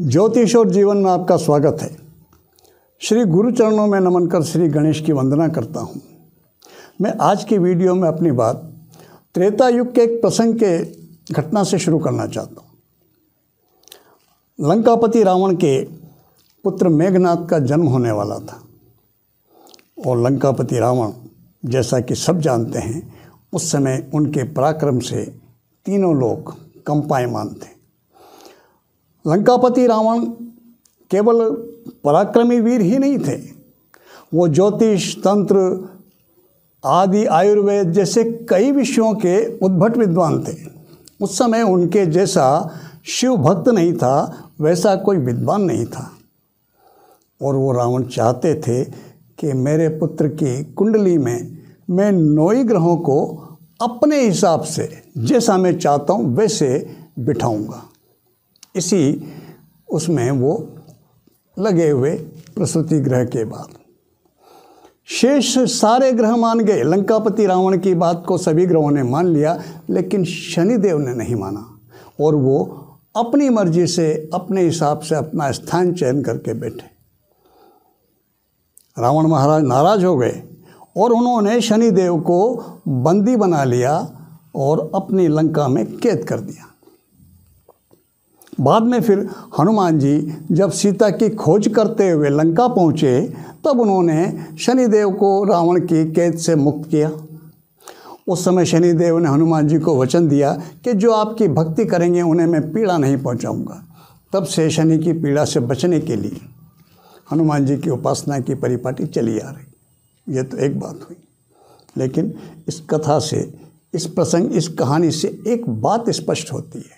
ज्योतिष और जीवन में आपका स्वागत है श्री गुरु चरणों में नमन कर श्री गणेश की वंदना करता हूँ मैं आज की वीडियो में अपनी बात त्रेता युग के एक प्रसंग के घटना से शुरू करना चाहता हूँ लंकापति रावण के पुत्र मेघनाथ का जन्म होने वाला था और लंकापति रावण जैसा कि सब जानते हैं उस समय उनके पराक्रम से तीनों लोग कंपायमान थे लंकापति रावण केवल पराक्रमी वीर ही नहीं थे वो ज्योतिष तंत्र आदि आयुर्वेद जैसे कई विषयों के उद्भट विद्वान थे उस समय उनके जैसा शिव भक्त नहीं था वैसा कोई विद्वान नहीं था और वो रावण चाहते थे कि मेरे पुत्र की कुंडली में मैं नोई ग्रहों को अपने हिसाब से जैसा मैं चाहता हूँ वैसे बिठाऊँगा इसी उसमें वो लगे हुए प्रसूति ग्रह के बाद शेष सारे ग्रह मान गए लंकापति रावण की बात को सभी ग्रहों ने मान लिया लेकिन शनिदेव ने नहीं माना और वो अपनी मर्जी से अपने हिसाब से अपना स्थान चयन करके बैठे रावण महाराज नाराज हो गए और उन्होंने शनिदेव को बंदी बना लिया और अपनी लंका में कैद कर दिया बाद में फिर हनुमान जी जब सीता की खोज करते हुए लंका पहुँचे तब उन्होंने शनिदेव को रावण की कैद से मुक्त किया उस समय शनिदेव ने हनुमान जी को वचन दिया कि जो आपकी भक्ति करेंगे उन्हें मैं पीड़ा नहीं पहुंचाऊंगा। तब से शनि की पीड़ा से बचने के लिए हनुमान जी की उपासना की परिपाटी चली आ रही ये तो एक बात हुई लेकिन इस कथा से इस प्रसंग इस कहानी से एक बात स्पष्ट होती है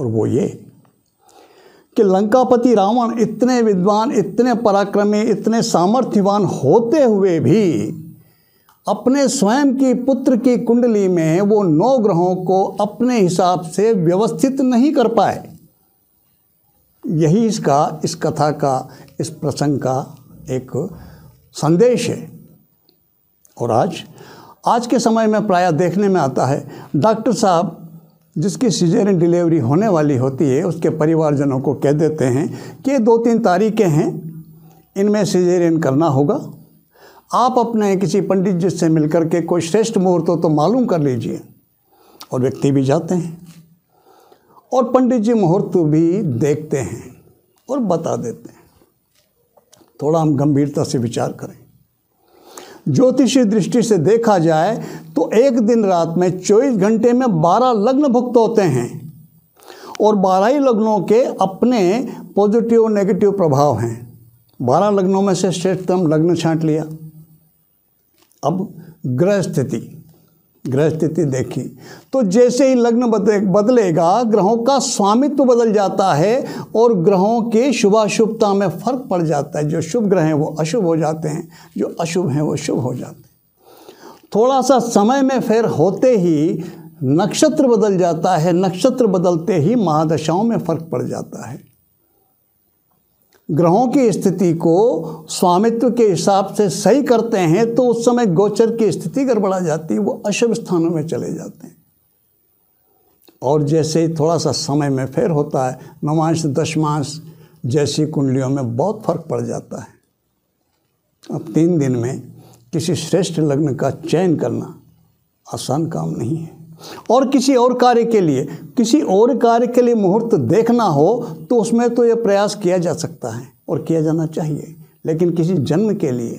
और वो ये कि लंकापति रावण इतने विद्वान इतने पराक्रमी इतने सामर्थ्यवान होते हुए भी अपने स्वयं की पुत्र की कुंडली में वो नौ ग्रहों को अपने हिसाब से व्यवस्थित नहीं कर पाए यही इसका इस कथा का इस प्रसंग का एक संदेश है और आज आज के समय में प्रायः देखने में आता है डॉक्टर साहब जिसकी सीजरिन डिलीवरी होने वाली होती है उसके परिवारजनों को कह देते हैं कि दो तीन तारीखें हैं इनमें सीजेरियन करना होगा आप अपने किसी पंडित जी से मिलकर के कोई श्रेष्ठ मुहूर्त हो तो मालूम कर लीजिए और व्यक्ति भी जाते हैं और पंडित जी मुहूर्त भी देखते हैं और बता देते हैं थोड़ा हम गंभीरता से विचार करें ज्योतिषी दृष्टि से देखा जाए एक दिन रात में 24 घंटे में 12 लग्न भुक्त होते हैं और 12 ही लग्नों के अपने पॉजिटिव और नेगेटिव प्रभाव हैं 12 लग्नों में से श्रेष्ठतम लग्न छांट लिया अब ग्रह स्थिति ग्रह स्थिति देखी तो जैसे ही लग्न बदले, बदलेगा ग्रहों का स्वामित्व बदल जाता है और ग्रहों के शुभाशुभता में फर्क पड़ जाता है जो शुभ ग्रह हैं वो अशुभ हो जाते हैं जो अशुभ हैं वो शुभ हो जाते हैं थोड़ा सा समय में फेर होते ही नक्षत्र बदल जाता है नक्षत्र बदलते ही महादशाओं में फर्क पड़ जाता है ग्रहों की स्थिति को स्वामित्व के हिसाब से सही करते हैं तो उस समय गोचर की स्थिति गड़बड़ा जाती है वो अशुभ स्थानों में चले जाते हैं और जैसे ही थोड़ा सा समय में फेर होता है नवांश दशमांश जैसी कुंडलियों में बहुत फर्क पड़ जाता है अब तीन दिन में किसी श्रेष्ठ लग्न का चयन करना आसान काम नहीं है और किसी और कार्य के लिए किसी और कार्य के लिए मुहूर्त देखना हो तो उसमें तो यह प्रयास किया जा सकता है और किया जाना चाहिए लेकिन किसी जन्म के लिए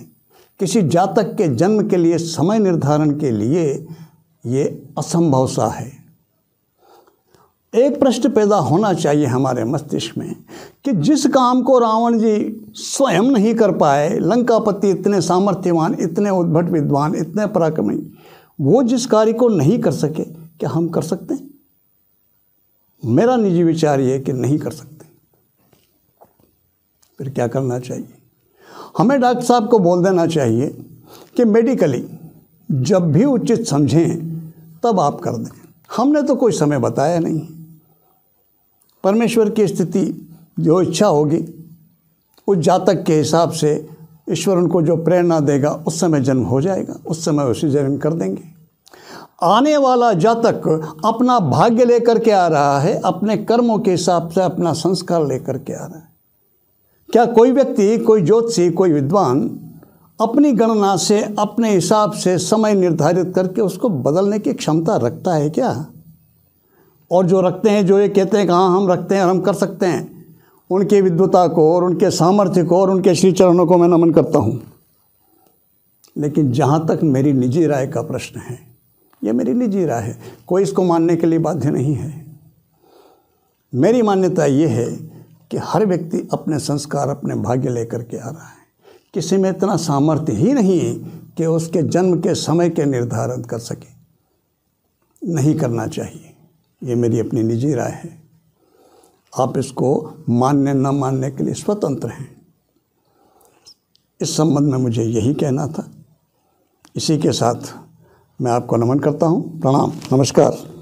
किसी जातक के जन्म के लिए समय निर्धारण के लिए ये असंभव सा है एक प्रश्न पैदा होना चाहिए हमारे मस्तिष्क में कि जिस काम को रावण जी स्वयं नहीं कर पाए लंकापति इतने सामर्थ्यवान इतने उद्भट विद्वान इतने पराक्रमी वो जिस कार्य को नहीं कर सके क्या हम कर सकते हैं मेरा निजी विचार ये कि नहीं कर सकते फिर क्या करना चाहिए हमें डॉक्टर साहब को बोल देना चाहिए कि मेडिकली जब भी उचित समझें तब आप कर दें हमने तो कोई समय बताया नहीं परमेश्वर की स्थिति जो इच्छा होगी उस जातक के हिसाब से ईश्वर उनको जो प्रेरणा देगा उस समय जन्म हो जाएगा उस समय उसी जन्म कर देंगे आने वाला जातक अपना भाग्य लेकर के आ रहा है अपने कर्मों के हिसाब से अपना संस्कार लेकर के आ रहा है क्या कोई व्यक्ति कोई ज्योतिषी कोई विद्वान अपनी गणना से अपने हिसाब से समय निर्धारित करके उसको बदलने की क्षमता रखता है क्या और जो रखते हैं जो ये कहते हैं कि हाँ हम रखते हैं और हम कर सकते हैं उनकी विद्वता को और उनके सामर्थ्य को और उनके श्री चरणों को मैं नमन करता हूँ लेकिन जहाँ तक मेरी निजी राय का प्रश्न है यह मेरी निजी राय है कोई इसको मानने के लिए बाध्य नहीं है मेरी मान्यता ये है कि हर व्यक्ति अपने संस्कार अपने भाग्य लेकर के आ रहा है किसी में इतना सामर्थ्य ही नहीं कि उसके जन्म के समय के निर्धारण कर सके नहीं करना चाहिए ये मेरी अपनी निजी राय है आप इसको मानने न मानने के लिए स्वतंत्र हैं इस संबंध में मुझे यही कहना था इसी के साथ मैं आपको नमन करता हूँ प्रणाम नमस्कार